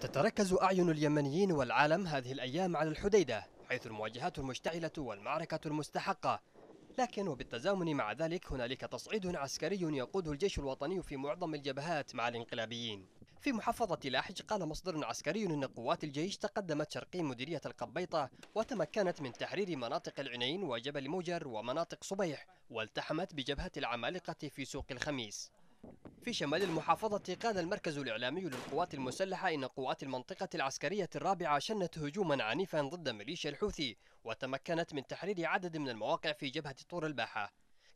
تتركز أعين اليمنيين والعالم هذه الأيام على الحديدة حيث المواجهات المشتعلة والمعركة المستحقة لكن وبالتزامن مع ذلك هنالك تصعيد عسكري يقوده الجيش الوطني في معظم الجبهات مع الانقلابيين في محافظة لاحج قال مصدر عسكري أن قوات الجيش تقدمت شرقي مديرية القبيطة وتمكنت من تحرير مناطق العنين وجبل موجر ومناطق صبيح والتحمت بجبهة العمالقة في سوق الخميس في شمال المحافظة قال المركز الإعلامي للقوات المسلحة إن قوات المنطقة العسكرية الرابعة شنت هجوما عنيفا ضد ميليشيا الحوثي وتمكنت من تحرير عدد من المواقع في جبهة طور الباحة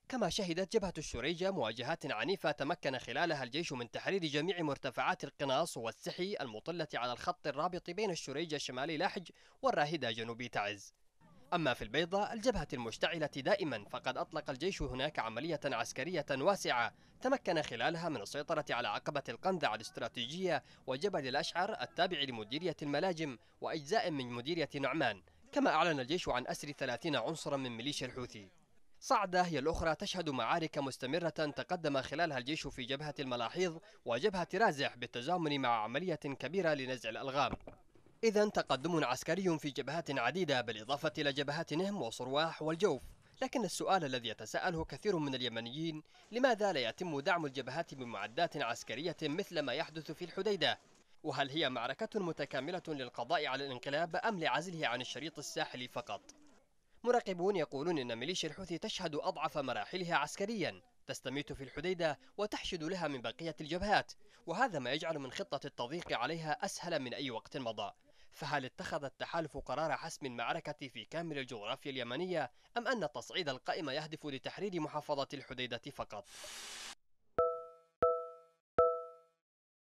كما شهدت جبهة الشريجة مواجهات عنيفة تمكن خلالها الجيش من تحرير جميع مرتفعات القناص والسحي المطلة على الخط الرابط بين الشريجة شمالي لحج والراهدة جنوبي تعز أما في البيضة الجبهة المشتعلة دائما فقد أطلق الجيش هناك عملية عسكرية واسعة تمكن خلالها من السيطرة على عقبة القنزع الاستراتيجية وجبل الأشعر التابع لمديرية الملاجم وأجزاء من مديرية نعمان كما أعلن الجيش عن أسر 30 عنصرا من ميليشيا الحوثي صعدة هي الأخرى تشهد معارك مستمرة تقدم خلالها الجيش في جبهة الملاحيظ وجبهة رازح بالتزامن مع عملية كبيرة لنزع الألغام إذا تقدم عسكري في جبهات عديدة بالإضافة إلى جبهات نهم وصرواح والجوف لكن السؤال الذي يتساءله كثير من اليمنيين لماذا لا يتم دعم الجبهات بمعدات عسكرية مثل ما يحدث في الحديدة وهل هي معركة متكاملة للقضاء على الانقلاب أم لعزله عن الشريط الساحلي فقط مراقبون يقولون أن ميليشيا الحوثي تشهد أضعف مراحلها عسكريا تستميت في الحديدة وتحشد لها من بقية الجبهات وهذا ما يجعل من خطة التضييق عليها أسهل من أي وقت مضى فهل اتخذ التحالف قرار حسم المعركة في كامل الجغرافيا اليمنية أم أن تصعيد القائمة يهدف لتحرير محافظة الحديدة فقط؟